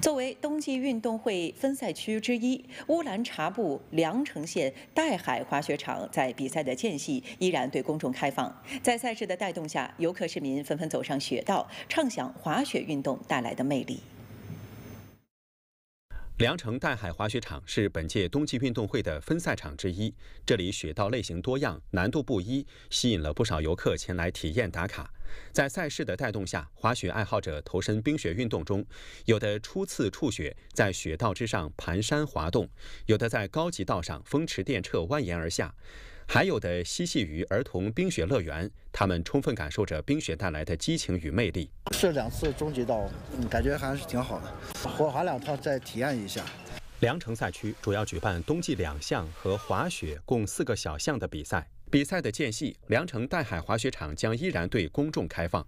作为冬季运动会分赛区之一，乌兰察布凉城县岱海滑雪场在比赛的间隙依然对公众开放。在赛事的带动下，游客市民纷纷走上雪道，畅享滑雪运动带来的魅力。凉城岱海滑雪场是本届冬季运动会的分赛场之一，这里雪道类型多样，难度不一，吸引了不少游客前来体验打卡。在赛事的带动下，滑雪爱好者投身冰雪运动中，有的初次触雪，在雪道之上蹒跚滑动；有的在高级道上风驰电掣，蜿蜒而下。还有的嬉戏于儿童冰雪乐园，他们充分感受着冰雪带来的激情与魅力。试两次终极道，嗯，感觉还是挺好的。火滑两趟再体验一下。凉城赛区主要举办冬季两项和滑雪共四个小项的比赛。比赛的间隙，凉城岱海滑雪场将依然对公众开放。